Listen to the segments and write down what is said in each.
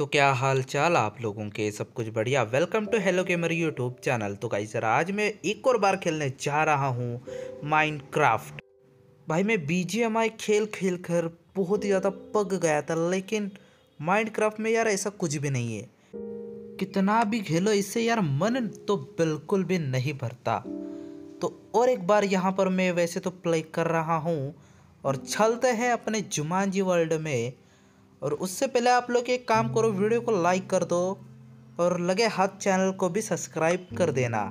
तो क्या हाल चाल आप लोगों के सब कुछ बढ़िया welcome to hello gamer YouTube channel तो कहीं सर आज मैं एक और बार खेलने जा रहा हूँ माइनक्राफ्ट भाई मैं बी खेल खेल कर बहुत ही ज़्यादा पक गया था लेकिन माइनक्राफ्ट में यार ऐसा कुछ भी नहीं है कितना भी खेलो इससे यार मन तो बिल्कुल भी नहीं भरता तो और एक बार यहाँ पर मैं वैसे तो प्ले कर रहा हूँ और चलते हैं अपने जुमान जी वर्ल्ड में और उससे पहले आप लोग एक काम करो वीडियो को लाइक कर दो और लगे हाथ चैनल को भी सब्सक्राइब कर देना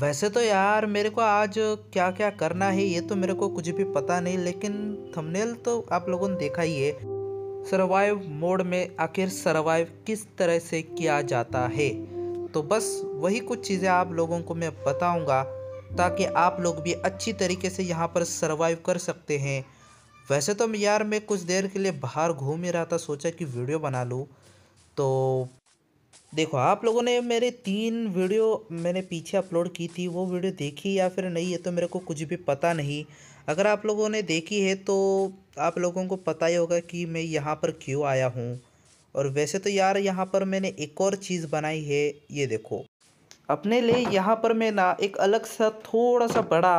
वैसे तो यार मेरे को आज क्या क्या करना है ये तो मेरे को कुछ भी पता नहीं लेकिन थंबनेल तो आप लोगों ने देखा ही है सर्वाइव मोड में आखिर सर्वाइव किस तरह से किया जाता है तो बस वही कुछ चीज़ें आप लोगों को मैं बताऊंगा ताकि आप लोग भी अच्छी तरीके से यहाँ पर सर्वाइव कर सकते हैं वैसे तो यार मैं कुछ देर के लिए बाहर घूम ही रहा था सोचा कि वीडियो बना लूँ तो देखो आप लोगों ने मेरे तीन वीडियो मैंने पीछे अपलोड की थी वो वीडियो देखी या फिर नहीं है तो मेरे को कुछ भी पता नहीं अगर आप लोगों ने देखी है तो आप लोगों को पता ही होगा कि मैं यहाँ पर क्यों आया हूँ और वैसे तो यार यहाँ पर मैंने एक और चीज़ बनाई है ये देखो अपने लिए यहाँ पर मैं ना एक अलग सा थोड़ा सा बड़ा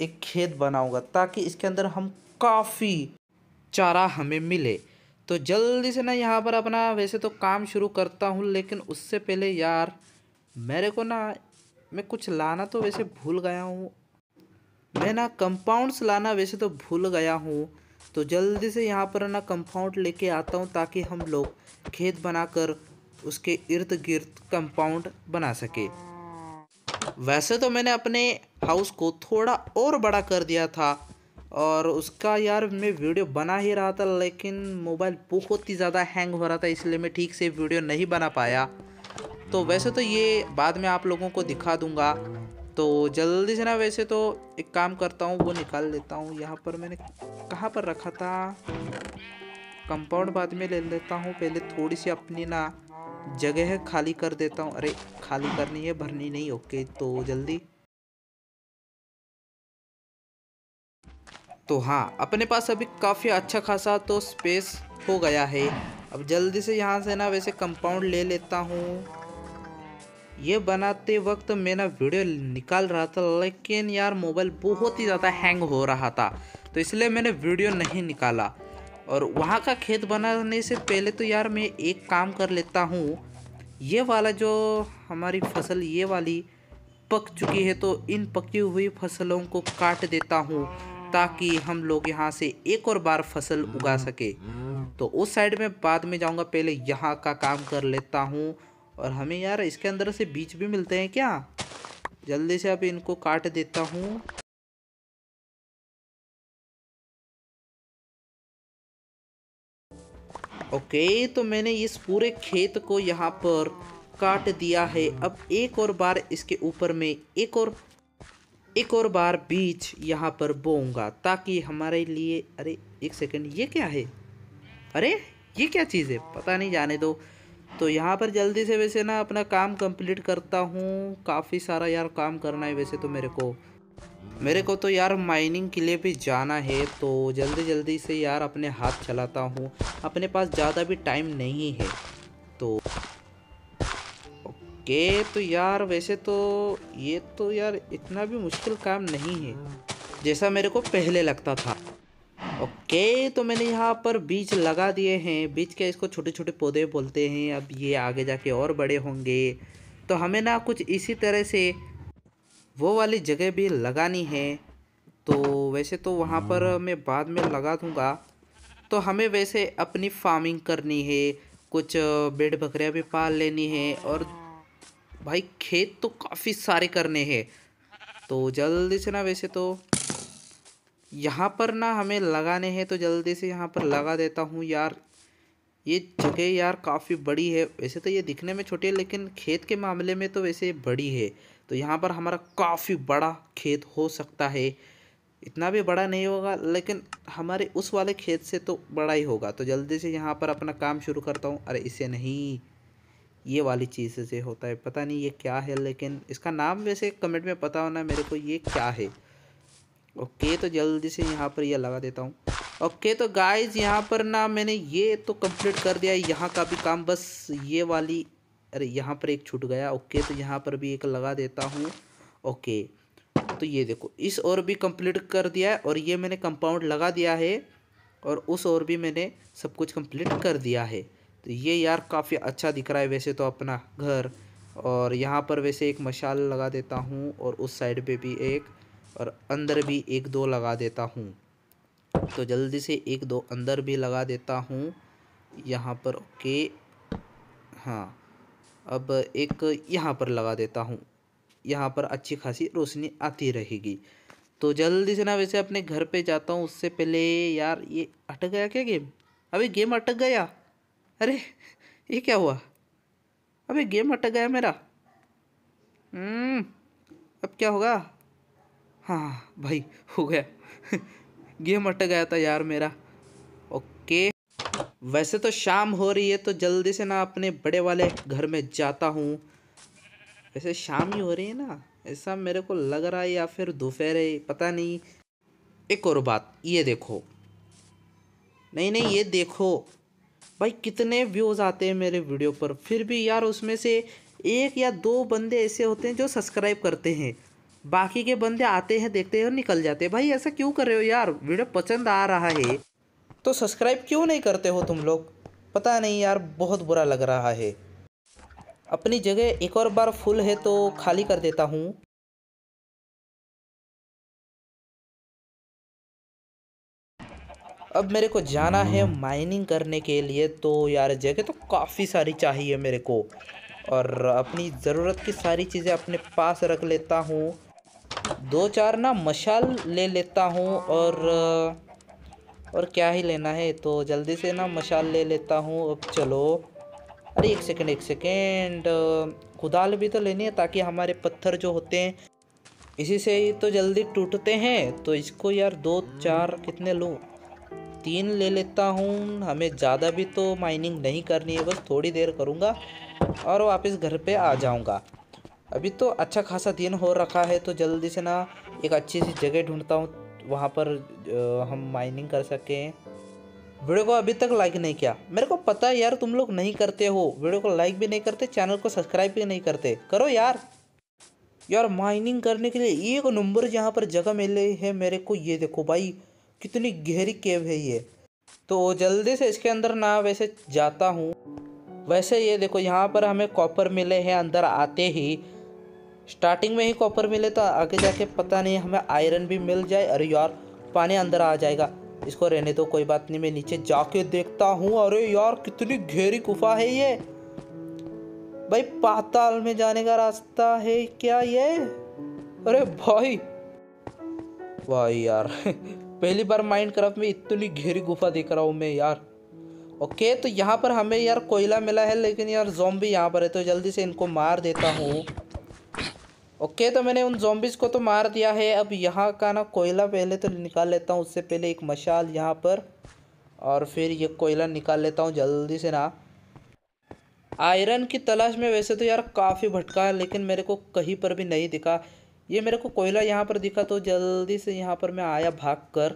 एक खेत बनाऊँगा ताकि इसके अंदर हम काफ़ी चारा हमें मिले तो जल्दी से ना यहाँ पर अपना वैसे तो काम शुरू करता हूँ लेकिन उससे पहले यार मेरे को ना मैं कुछ लाना तो वैसे भूल गया हूँ मैं ना कंपाउंड्स लाना वैसे तो भूल गया हूँ तो जल्दी से यहाँ पर ना कंपाउंड लेके आता हूँ ताकि हम लोग खेत बनाकर उसके इर्द गिर्द कंपाउंड बना सके वैसे तो मैंने अपने हाउस को थोड़ा और बड़ा कर दिया था और उसका यार मैं वीडियो बना ही रहा था लेकिन मोबाइल बहुत ही ज़्यादा हैंग हो रहा था इसलिए मैं ठीक से वीडियो नहीं बना पाया तो वैसे तो ये बाद में आप लोगों को दिखा दूंगा तो जल्दी से ना वैसे तो एक काम करता हूँ वो निकाल लेता हूँ यहाँ पर मैंने कहाँ पर रखा था कंपाउंड बाद में ले लेता हूँ पहले थोड़ी सी अपनी ना जगह खाली कर देता हूँ अरे खाली करनी है भरनी नहीं ओके तो जल्दी तो हाँ अपने पास अभी काफ़ी अच्छा खासा तो स्पेस हो गया है अब जल्दी से यहाँ से ना वैसे कंपाउंड ले लेता हूँ ये बनाते वक्त मैं ना वीडियो निकाल रहा था लेकिन यार मोबाइल बहुत ही ज़्यादा हैंग हो रहा था तो इसलिए मैंने वीडियो नहीं निकाला और वहाँ का खेत बनाने से पहले तो यार मैं एक काम कर लेता हूँ ये वाला जो हमारी फसल ये वाली पक चुकी है तो इन पकी हुई फसलों को काट देता हूँ ताकि हम लोग यहाँ से एक और बार फसल उगा सके तो उस साइड में बाद में जाऊँगा पहले यहाँ का काम कर लेता हूँ और हमें यार इसके अंदर से बीज भी मिलते हैं क्या जल्दी से अब इनको काट देता हूँ ओके तो मैंने इस पूरे खेत को यहाँ पर काट दिया है अब एक और बार इसके ऊपर में एक और एक और बार बीच यहाँ पर बोऊंगा ताकि हमारे लिए अरे एक सेकंड ये क्या है अरे ये क्या चीज़ है पता नहीं जाने दो तो यहाँ पर जल्दी से वैसे ना अपना काम कंप्लीट करता हूँ काफ़ी सारा यार काम करना है वैसे तो मेरे को मेरे को तो यार माइनिंग के लिए भी जाना है तो जल्दी जल्दी से यार अपने हाथ चलाता हूँ अपने पास ज़्यादा भी टाइम नहीं है तो ओके तो यार वैसे तो ये तो यार इतना भी मुश्किल काम नहीं है जैसा मेरे को पहले लगता था ओके तो मैंने यहाँ पर बीज लगा दिए हैं बीज के इसको छोटे छोटे पौधे बोलते हैं अब ये आगे जाके और बड़े होंगे तो हमें ना कुछ इसी तरह से वो वाली जगह भी लगानी है तो वैसे तो वहाँ पर मैं बाद में लगा दूँगा तो हमें वैसे अपनी फार्मिंग करनी है कुछ बेड बकरियाँ भी पाल लेनी है और भाई खेत तो काफ़ी सारे करने हैं तो जल्दी से ना वैसे तो यहाँ पर ना हमें लगाने हैं तो जल्दी से यहाँ पर लगा देता हूँ यार ये जगह यार काफ़ी बड़ी है वैसे तो ये दिखने में छोटी है लेकिन खेत के मामले में तो वैसे बड़ी है तो यहाँ पर हमारा काफ़ी बड़ा खेत हो सकता है इतना भी बड़ा नहीं होगा लेकिन हमारे उस वाले खेत से तो बड़ा ही होगा तो जल्दी से यहाँ पर अपना काम शुरू करता हूँ अरे इसे नहीं ये वाली चीज़ से होता है पता नहीं ये क्या है लेकिन इसका नाम वैसे कमेंट में पता होना मेरे को ये क्या है ओके तो जल्दी से यहाँ पर ये यह लगा देता हूँ ओके तो गाइज यहाँ पर ना मैंने ये तो कंप्लीट कर दिया यहाँ का भी काम बस ये वाली अरे यहाँ पर एक छूट गया ओके तो यहाँ पर भी एक लगा देता हूँ ओके तो ये देखो इस और भी कंप्लीट कर दिया है और ये मैंने कंपाउंड लगा दिया है और उस और भी मैंने सब कुछ कंप्लीट कर दिया है तो ये यार काफ़ी अच्छा दिख रहा है वैसे तो अपना घर और यहाँ पर वैसे एक मशाल लगा देता हूँ और उस साइड पे भी एक और अंदर भी एक दो लगा देता हूँ तो जल्दी से एक दो अंदर भी लगा देता हूँ यहाँ पर ओके हाँ अब एक यहाँ पर लगा देता हूँ यहाँ पर अच्छी खासी रोशनी आती रहेगी तो जल्दी से ना वैसे अपने घर पे जाता हूँ उससे पहले यार ये अटक गया क्या गेम अभी गेम अटक गया अरे ये क्या हुआ अबे गेम अटक गया मेरा हम्म, अब क्या होगा हाँ भाई हो गया गेम अटक गया था यार मेरा ओके वैसे तो शाम हो रही है तो जल्दी से ना अपने बड़े वाले घर में जाता हूँ वैसे शाम ही हो रही है ना ऐसा मेरे को लग रहा है या फिर दोपहर है पता नहीं एक और बात ये देखो नहीं नहीं ये देखो भाई कितने व्यूज़ आते हैं मेरे वीडियो पर फिर भी यार उसमें से एक या दो बंदे ऐसे होते हैं जो सब्सक्राइब करते हैं बाकी के बंदे आते हैं देखते हैं और निकल जाते हैं भाई ऐसा क्यों कर रहे हो यार वीडियो पसंद आ रहा है तो सब्सक्राइब क्यों नहीं करते हो तुम लोग पता नहीं यार बहुत बुरा लग रहा है अपनी जगह एक और बार फुल है तो खाली कर देता हूँ अब मेरे को जाना है माइनिंग करने के लिए तो यार जगह तो काफ़ी सारी चाहिए मेरे को और अपनी ज़रूरत की सारी चीज़ें अपने पास रख लेता हूँ दो चार ना मशाल ले लेता हूँ और और क्या ही लेना है तो जल्दी से ना मशाल ले लेता हूँ अब चलो अरे एक सेकेंड एक सेकेंड कुदाल भी तो लेनी है ताकि हमारे पत्थर जो होते हैं इसी से ही तो जल्दी टूटते हैं तो इसको यार दो चार कितने लूँ तीन ले लेता हूँ हमें ज़्यादा भी तो माइनिंग नहीं करनी है बस थोड़ी देर करूँगा और वापस घर पे आ जाऊँगा अभी तो अच्छा खासा दिन हो रखा है तो जल्दी से ना एक अच्छी सी जगह ढूंढता हूँ वहाँ पर हम माइनिंग कर सकें वीडियो को अभी तक लाइक नहीं किया मेरे को पता है यार तुम लोग नहीं करते हो वीडियो को लाइक भी नहीं करते चैनल को सब्सक्राइब भी नहीं करते करो यार यार माइनिंग करने के लिए एक नंबर जहाँ पर जगह मिली है मेरे को ये देखो भाई कितनी गहरी केव है ये तो जल्दी से इसके अंदर ना वैसे जाता हूँ वैसे ये देखो यहाँ पर हमें कॉपर मिले हैं अंदर आते ही स्टार्टिंग में ही कॉपर मिले तो आगे जाके पता नहीं हमें आयरन भी मिल जाए अरे यार पानी अंदर आ जाएगा इसको रहने तो कोई बात नहीं मैं नीचे जाके देखता हूँ अरे यार कितनी गहरी गुफा है ये भाई पाताल में जाने का रास्ता है क्या ये अरे भाई भाई यार पहली बार माइंड क्राफ्ट में इतनी घेरी गुफा देख रहा हूँ मैं यार ओके तो यहाँ पर हमें यार कोयला मिला है लेकिन यार जोम्बी यहाँ पर है तो जल्दी से इनको मार देता हूँ ओके तो मैंने उन जोम्बिस को तो मार दिया है अब यहाँ का ना कोयला पहले तो निकाल लेता हूँ उससे पहले एक मशाल यहाँ पर और फिर ये कोयला निकाल लेता हूँ जल्दी से ना आयरन की तलाश में वैसे तो यार काफ़ी भटका है लेकिन मेरे को कहीं पर भी नहीं दिखा ये मेरे को कोयला यहाँ पर दिखा तो जल्दी से यहाँ पर मैं आया भाग कर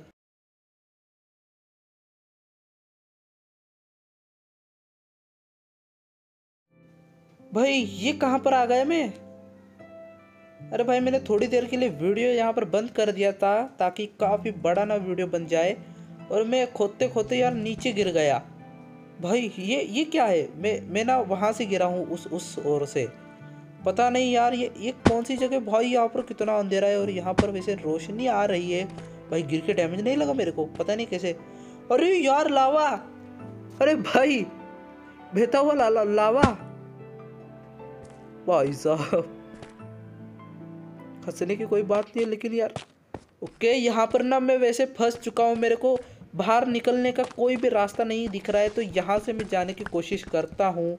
भाई ये कहाँ पर आ गया मैं अरे भाई मैंने थोड़ी देर के लिए वीडियो यहाँ पर बंद कर दिया था ताकि काफ़ी बड़ा ना वीडियो बन जाए और मैं खोदते खोते यार नीचे गिर गया भाई ये ये क्या है मैं मैं ना वहाँ से गिरा हूँ उस उस ओर से पता नहीं यार ये ये कौन सी जगह भाई यहाँ पर कितना अंधेरा है और यहाँ पर वैसे रोशनी आ रही है भाई गिर के डैमेज नहीं लगा मेरे को पता नहीं कैसे अरे यार लावा अरे भाई बेहता हुआ लाला लावा भाई साहब हंसने की कोई बात नहीं है लेकिन यार ओके यहाँ पर ना मैं वैसे फंस चुका हूँ मेरे को बाहर निकलने का कोई भी रास्ता नहीं दिख रहा है तो यहाँ से मैं जाने की कोशिश करता हूँ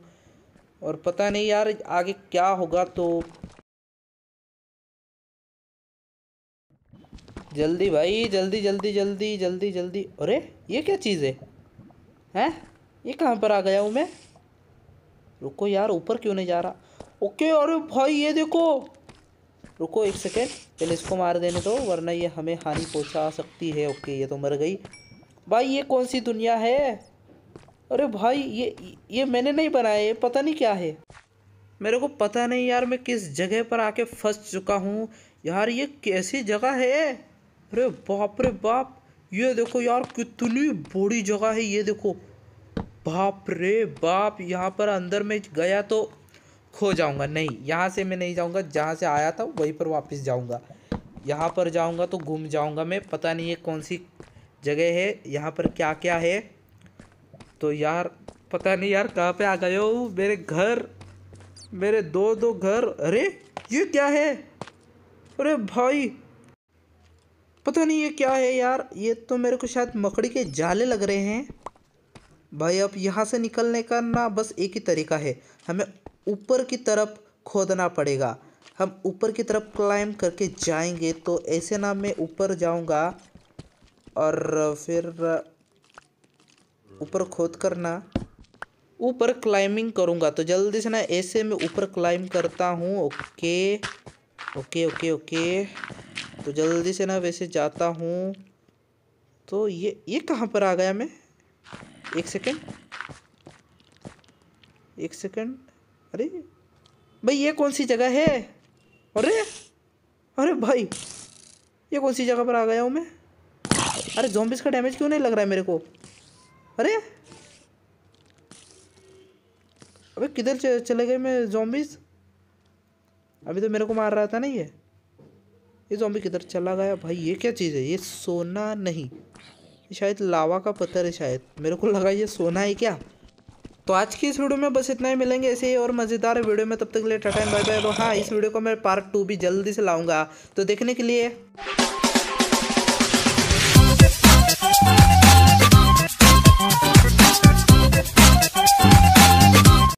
और पता नहीं यार आगे क्या होगा तो जल्दी भाई जल्दी जल्दी जल्दी जल्दी जल्दी अरे ये क्या चीज़ है हैं ये कहाँ पर आ गया हूँ मैं रुको यार ऊपर क्यों नहीं जा रहा ओके अरे भाई ये देखो रुको एक सेकेंड पहले इसको मार देने दो तो, वरना ये हमें हानि पहुँचा सकती है ओके ये तो मर गई भाई ये कौन सी दुनिया है अरे भाई ये ये मैंने नहीं बनाया ये पता नहीं क्या है मेरे को पता नहीं यार मैं किस जगह पर आके फंस चुका हूँ यार ये कैसी जगह है अरे बाप रे बाप ये देखो यार कितनी बड़ी जगह है ये देखो बाप रे बाप यहाँ पर अंदर में गया तो खो जाऊँगा नहीं यहाँ से मैं नहीं जाऊँगा जहाँ से आया था वहीं पर वापस जाऊँगा यहाँ पर जाऊँगा तो घूम जाऊँगा मैं पता नहीं ये कौन सी जगह है यहाँ पर क्या क्या है तो यार पता नहीं यार कहाँ पे आ गए हो मेरे घर मेरे दो दो घर अरे ये क्या है अरे भाई पता नहीं ये क्या है यार ये तो मेरे को शायद मकड़ी के जाले लग रहे हैं भाई अब यहाँ से निकलने का ना बस एक ही तरीका है हमें ऊपर की तरफ खोदना पड़ेगा हम ऊपर की तरफ क्लाइम करके जाएंगे तो ऐसे ना मैं ऊपर जाऊँगा और फिर ऊपर खोद करना ऊपर क्लाइंबिंग करूँगा तो जल्दी से ना ऐसे में ऊपर क्लाइंब करता हूँ ओके ओके ओके ओके तो जल्दी से ना वैसे जाता हूँ तो ये ये कहाँ पर आ गया मैं एक सेकेंड एक सेकेंड अरे भाई ये कौन सी जगह है अरे अरे भाई ये कौन सी जगह पर आ गया हूँ मैं अरे जॉम्बिस का डैमेज क्यों नहीं लग रहा है मेरे को अरे अबे किधर चले गए मैं जॉम्बिस अभी तो मेरे को मार रहा था ना ये ये जॉम्बी किधर चला गया भाई ये क्या चीज़ है ये सोना नहीं ये शायद लावा का पत्थर है शायद मेरे को लगा ये सोना है क्या तो आज की इस वीडियो में बस इतना ही मिलेंगे ऐसे ही और मज़ेदार वीडियो में तब तक के लिए टाटा बाय बाय तो हाँ इस वीडियो को मैं पार्ट टू भी जल्दी से लाऊंगा तो देखने के लिए